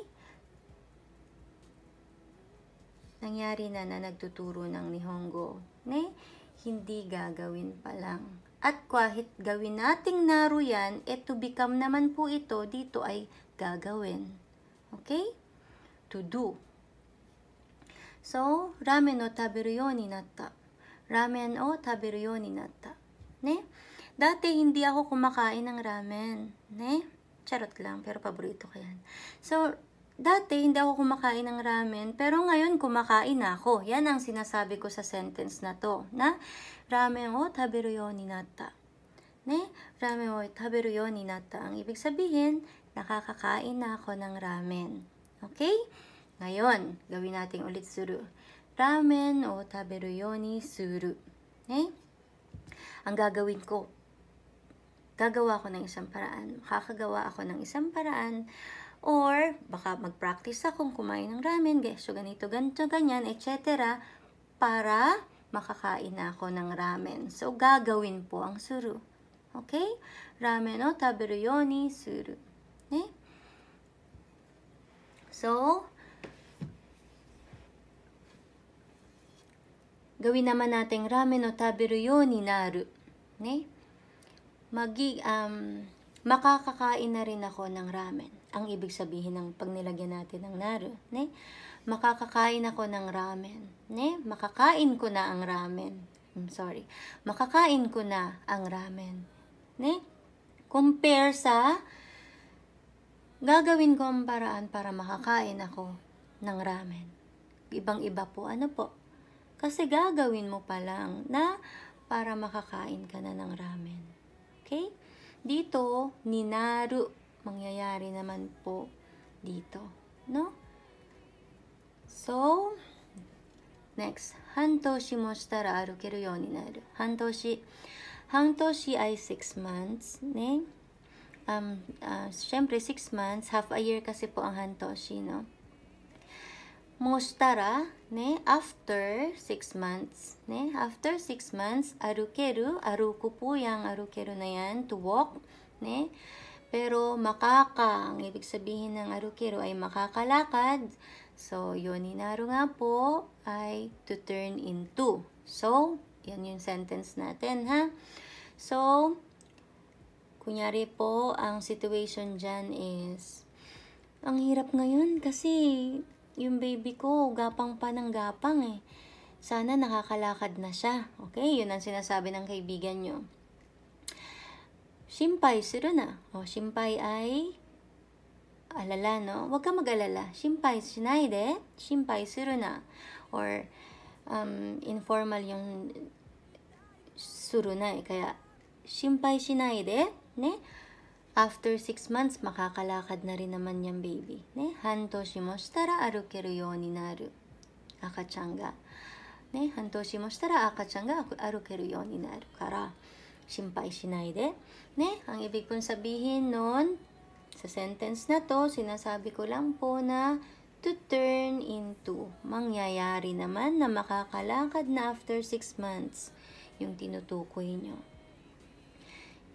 Nangyari na na nagtuturo ng Nihongo. Ne? Hindi gagawin pa lang. At kahit gawin nating naro yan, e to become naman po ito, dito ay gagawin. Okay? To do. So, ラーメンを食べるようになった。ラーメンを食べるようになった。ね? Dati, hindi ako kumakain ng ramen. Ne? Charot lang, pero paborito ko yan. So, dati hindi ako kumakain ng ramen, pero ngayon kumakain ako. Yan ang sinasabi ko sa sentence na to, na ramen o taberu yo ninatta. Ne? Ramen o taberu yo ninatta. Ang ibig sabihin, nakakakain na ako ng ramen. Okay? Ngayon, gawin natin ulit suru. Ramen o taberu yoni suru. Okay? Ang gagawin ko, gagawa ko ng isang paraan. Makakagawa ako ng isang paraan or baka mag-practice akong kumain ng ramen, so ganito, ganito, ganyan, etc. para makakain na ako ng ramen. So, gagawin po ang suru. Okay? Ramen o taberu yoni suru. Okay? So, gawin naman natin ramen o tabiru yun ni naru. Ne? Magi, um, makakakain na rin ako ng ramen. Ang ibig sabihin ng pag nilagyan natin ng naru. Ne? Makakakain ako ng ramen. Ne? Makakain ko na ang ramen. I'm hmm, sorry. Makakain ko na ang ramen. Ne? Compare sa gagawin ko ang paraan para makakain ako ng ramen. Ibang-iba po. Ano po? Kasi gagawin mo pa lang na para makakain ka na ng ramen. Okay? Dito, ninaru. Mangyayari naman po dito. No? So, next. Hantoshi moshitara arukeru you ni naru. Hantoshi. Hantoshi ay 6 months. Ne? Um, uh, ah, Siyempre, 6 months. Half a year kasi po ang hantoshi, no? もしたら、ね、after 6 months, ね、after 6 months, 歩ける、歩く po yang 歩ける na yan, to walk, ne, pero makaka, ang ibig sabihin ng arukero ay makakalakad. So, yun inaro nga po ay to turn into. So, yan yung sentence natin, ha? So, kunyari po, ang situation dyan is, ang hirap ngayon kasi yung baby ko, gapang pa ng gapang eh. Sana nakakalakad na siya. Okay, yun ang sinasabi ng kaibigan nyo. Simpai suru na. O, simpai ay alala, no? Huwag ka mag-alala. Simpai shinai de, simpai suru na. Or, um, informal yung suru na eh. Kaya, simpai shinai de, ne? After 6 months, makakalakad na rin naman yung baby. Ne, hantoshimoshitara arukeru yo ni naru. Akachan ga. Ne, hantoshimoshitara akachan ga arukeru yo ni naru. Kara, shinpai shinai de. Ne, ang ibig pong sabihin nun, sa sentence na to, sinasabi ko lang po na to turn into. Mangyayari naman na makakalakad na after 6 months yung tinutukoy nyo.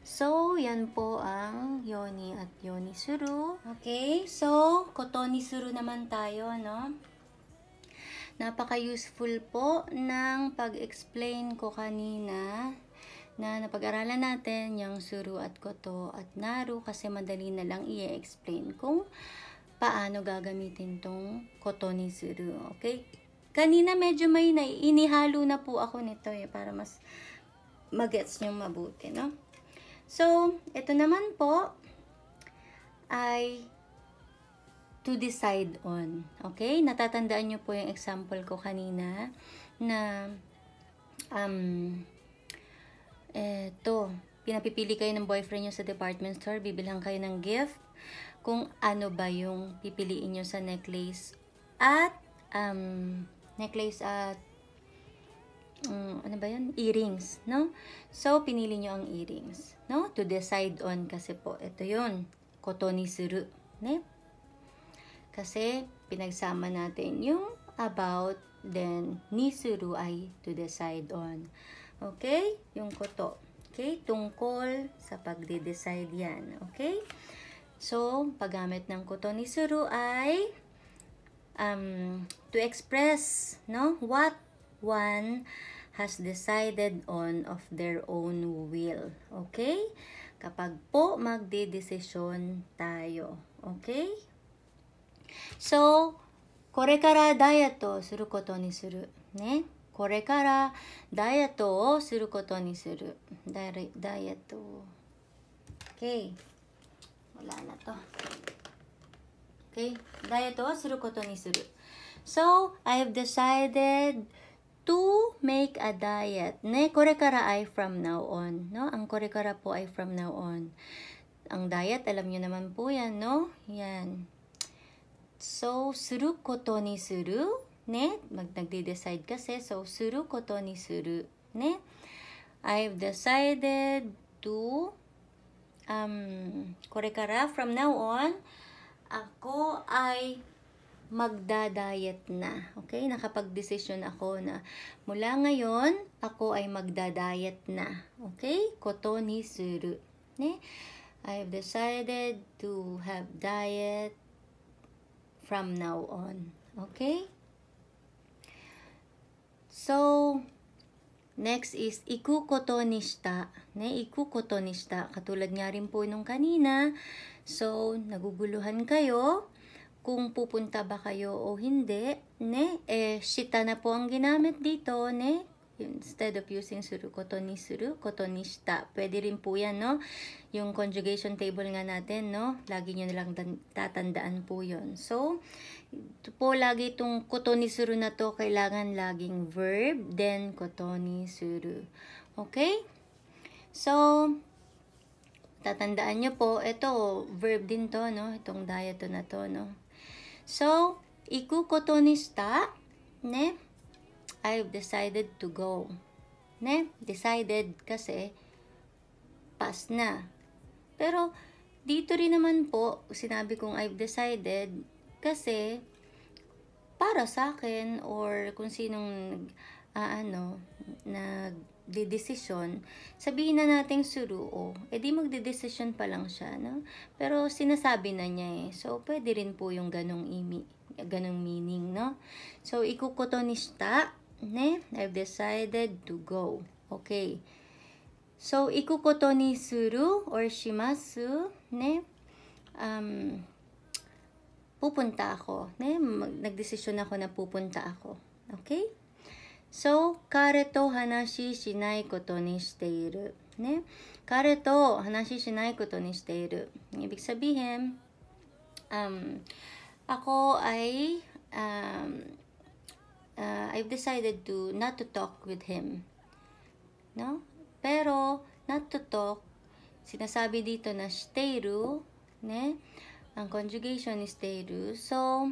So, yan po ang yoni at yoni suru. Okay, so, kotoni suru naman tayo, no? Napaka-useful po ng pag-explain ko kanina na napag-aralan natin yung suru at koto at naru kasi madali na lang i-explain kung paano gagamitin tong koto suru. Okay? Kanina medyo may naiinihalo na po ako nito eh para mas magets nyo mabuti, no? So, ito naman po ay to decide on. Okay? Natatandaan nyo po yung example ko kanina na um, eto, pinapipili kayo ng boyfriend nyo sa department store, bibilhan kayo ng gift, kung ano ba yung pipiliin nyo sa necklace at um, necklace at um, ano ba yun? Earrings, no? So, pinili nyo ang earrings. No? To decide on kasi po, ito yun. Koto ni suru. Ne? Kasi pinagsama natin yung about, then ni suru ay to decide on. Okay? Yung koto. Okay? Tungkol sa pagde-decide yan. Okay? So, paggamit ng koto ni suru ay um, to express no what one has decided on of their own will. Okay? Kapag po magdedesisyon tayo. Okay? So, suru suru. suru suru. koto koto ni ni Ne? Okay. Wala na to. Okay. Diet So, I have decided to to make a diet ne kore kara ay from now on no ang kore kara po ay from now on ang diet alam niyo naman po yan no yan so suru koto ni suru ne mag nagde-decide kasi so suru koto ni suru ne I've decided to um kore kara from now on ako ay magda-diet na. Okay? Nakapag-decision ako na mula ngayon, ako ay magda-diet na. Okay? Koto ni suru. Ne? I have decided to have diet from now on. Okay? So, next is ikukoto ni shita. Ne, ikukoto ni shita. Katulad nga rin po nung kanina. So, naguguluhan kayo kung pupunta ba kayo o hindi, ne, eh, shita na po ang ginamit dito, ne, instead of using suru, koto ni suru, koto ni shita. Pwede rin po yan, no? Yung conjugation table nga natin, no? Lagi nyo nilang tatandaan po yon So, ito po lagi itong koto ni suru na to, kailangan laging verb, then koto ni suru. Okay? So, tatandaan nyo po, ito, verb din to, no? Itong diato na to, no? So, iku ne? 行くことにした。ね。I've decided to go. Ne? Decided kasi past na. Pero, dito rin naman po, sinabi kong I've decided kasi para sa akin or kung sinong nag uh, ano, nagdedesisyon, sabihin na nating suruo, edi eh, magdedesisyon pa lang siya, no? Pero sinasabi na niya eh. So, pwede rin po yung ganong imi, ganong meaning, no? So, ikukoto ni shita, ne? I've decided to go. Okay. So, ikukoto ni suru or shimasu, ne? Um, pupunta ako, ne? Nagdesisyon ako na pupunta ako. Okay? So, そう彼と話しないことにしている。ね。彼と話しないことにしている。Ibig sabihin, um, ako ay um, uh, I've decided to not to talk with him. No? Pero, not to talk, sinasabi dito na shteiru, ne? Ang conjugation is shteiru. So,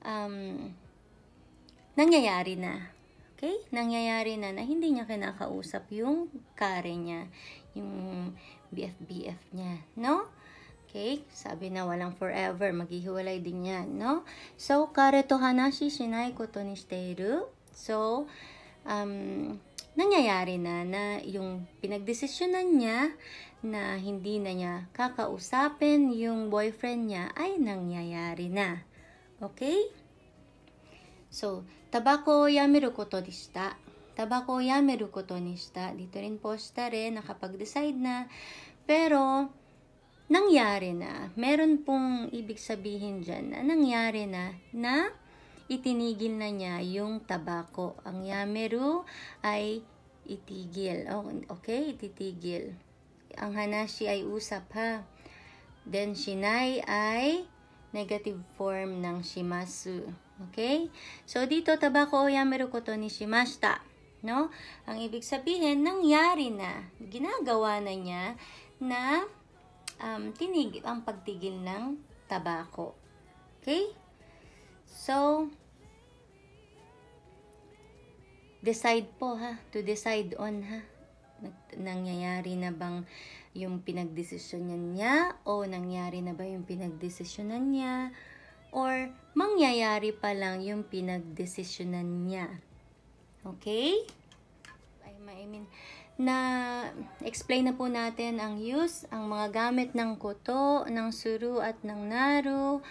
um, nangyayari na. Okay? Nangyayari na na hindi niya kinakausap yung kare niya, yung BFBF niya, no? Okay? Sabi na walang forever, maghihiwalay din yan, no? So, kare to hanashi shinai koto ni shiteru. So, um, nangyayari na na yung pinagdesisyonan niya na hindi na niya kakausapin yung boyfriend niya ay nangyayari na. Okay? So, タバコをやめることでした。タバコをやめることにした。Dito rin po siya rin, nakapag-decide na. Pero, nangyari na. Meron pong ibig sabihin dyan na nangyari na na itinigil na niya yung tabako. Ang yameru ay itigil. Oh, okay, ititigil. Ang hanashi ay usap ha. Then, shinai ay negative form ng shimasu. Okay? So, dito, tabako o yameru koto ni shimashita. No? Ang ibig sabihin, nangyari na, ginagawa na niya na um, tinig, ang pagtigil ng tabako. Okay? So, decide po ha, to decide on ha. Nangyayari na bang yung pinagdesisyon niya o nangyari na ba yung pinagdesisyonan niya? or mangyayari pa lang yung pinagdesisyonan niya. Okay? I mean, na explain na po natin ang use, ang mga gamit ng kuto, ng suru at ng naru.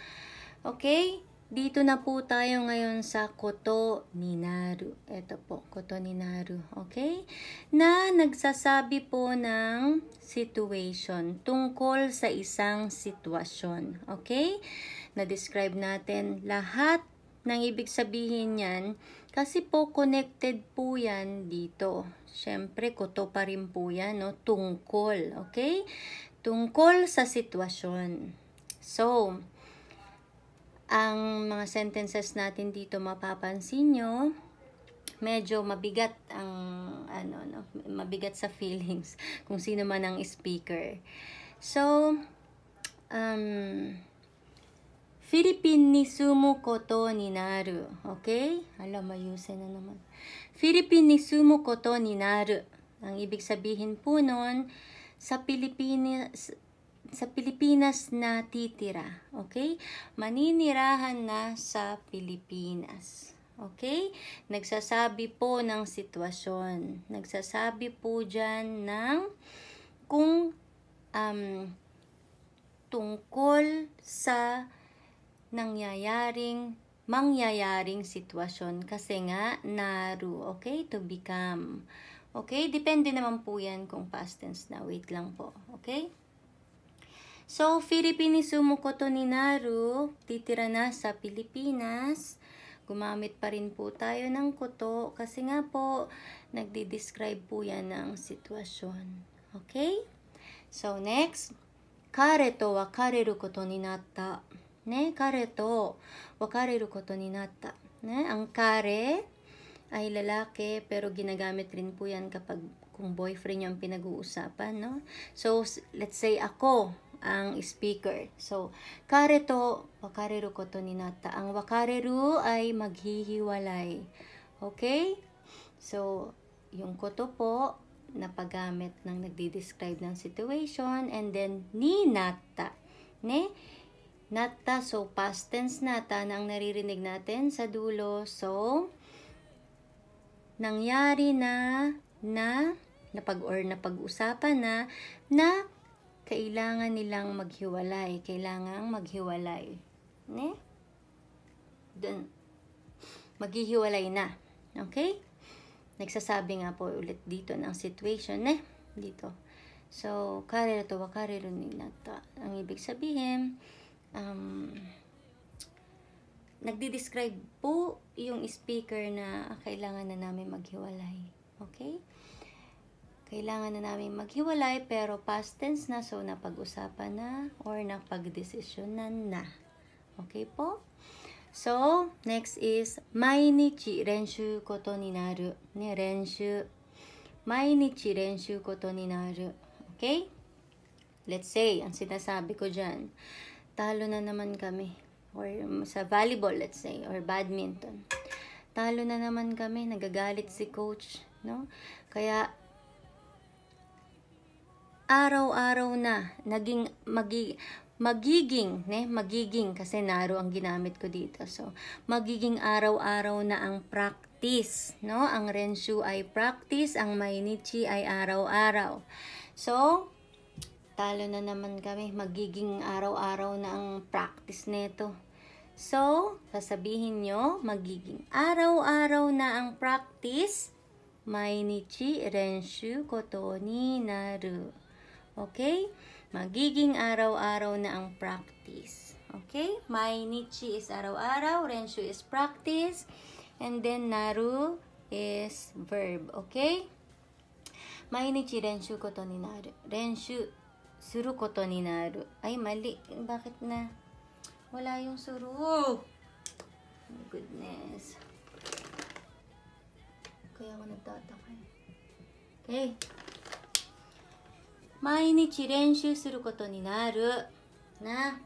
Okay? Dito na po tayo ngayon sa kuto ni naru. Ito po, kuto ni naru. Okay? Na nagsasabi po ng situation, tungkol sa isang sitwasyon. Okay? na-describe natin lahat ng ibig sabihin yan kasi po connected po yan dito. Siyempre, kuto pa rin po yan, no? tungkol, okay? Tungkol sa sitwasyon. So, ang mga sentences natin dito mapapansin nyo, medyo mabigat ang ano no mabigat sa feelings kung sino man ang speaker so um フィリピンに住むことになる。Okay? Alam, mayusin na naman. Philippine ni sumo koto ni naru. Ang ibig sabihin po noon, sa Pilipinas, sa Pilipinas na titira. Okay? Maninirahan na sa Pilipinas. Okay? Nagsasabi po ng sitwasyon. Nagsasabi po diyan ng kung um, tungkol sa nangyayaring mangyayaring sitwasyon kasi nga naru, okay, to become. Okay, depende naman po yan kung past tense na. Wait lang po, okay? So, Filipino ko to ni Naru, titira na sa Pilipinas. Gumamit pa rin po tayo ng kuto kasi nga po, nagdi-describe po yan ng sitwasyon. Okay? So, next, kare to wa kareru koto ni natta. ね、彼と別れることになった。Ne? Ang kare ay lalaki pero ginagamit rin po yan kapag kung boyfriend yung pinag-uusapan. No? So, let's say ako ang speaker. So, kare to wakare ru koto ni natta. Ang wakare ru ay maghihiwalay. Okay? So, yung koto po napagamit ng nagdi-describe ng situation and then ni nata. Ne? nata. So, past tense nata na ang naririnig natin sa dulo. So, nangyari na, na, napag or napag-usapan na, na kailangan nilang maghiwalay. Kailangan maghiwalay. Ne? Dun. Maghihiwalay na. Okay? Nagsasabi nga po ulit dito ng situation. Ne? Dito. So, kare to wa kare nata. Ang ibig sabihin, um, nagdi-describe po yung speaker na kailangan na namin maghiwalay. Okay? Kailangan na namin maghiwalay pero past tense na so napag-usapan na or napag-desisyonan na. Okay po? So, next is mainichi Mainichi koto koto ni Ni naru. naru. Okay? Let's say, ang sinasabi ko dyan talo na naman kami. Or sa volleyball, let's say, or badminton. Talo na naman kami, nagagalit si coach, no? Kaya, araw-araw na, naging, magi, magiging, ne, magiging, kasi naro ang ginamit ko dito. So, magiging araw-araw na ang practice, no? Ang Renshu ay practice, ang Mainichi ay araw-araw. So, Talo na naman kami. Magiging araw-araw na ang practice nito. So, sasabihin nyo, magiging araw-araw na ang practice. Mainichi renshu koto ni naru. Okay? Magiging araw-araw na ang practice. Okay? Mainichi is araw-araw, renshu is practice, and then naru is verb. Okay? Mainichi koto ni naru. Renshu suru koto ni naru. Ay, mali. Bakit na? Wala yung suru. Oh my goodness. Kaya ako nagtataka. Okay. Na,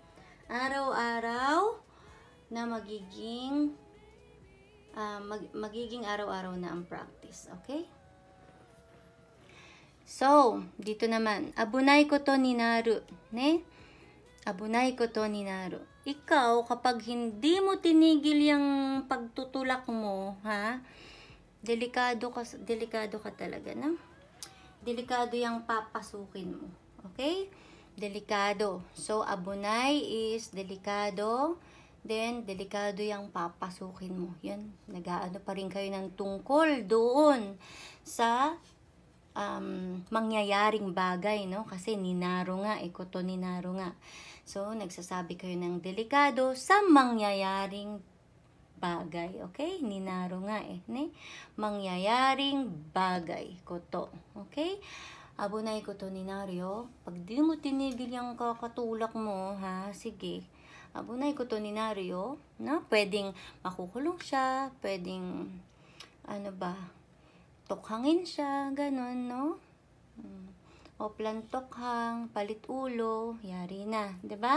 araw araw-araw na magiging uh, mag, magiging araw-araw na ang practice. Okay? So, dito naman, abunay ko to ni Naru. Ne? Abunay ko to ni Naru. Ikaw, kapag hindi mo tinigil yung pagtutulak mo, ha? Delikado ka, delikado ka talaga, no? Delikado yung papasukin mo. Okay? Delikado. So, abunay is delikado. Then, delikado yung papasukin mo. Yun, nag-aano pa rin kayo ng tungkol doon sa um, mangyayaring bagay, no? Kasi ninaro nga, ikoto eh, ninaro nga. So, nagsasabi kayo ng delikado sa mangyayaring bagay, okay? Ninaro nga eh, ne? Mangyayaring bagay, koto, okay? Abunay eh, ko to ninaryo. Oh. Pag di mo tinigil yung kakatulak mo, ha? Sige. Abunay eh, ko to ninaryo, oh. na? Pwedeng makukulong siya, pwedeng, ano ba, plantokhangin siya, ganun, no? Mm. O plantokhang, palit ulo, yari na, ba? Diba?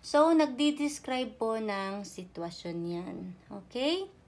So, nagdi-describe po ng sitwasyon yan. Okay?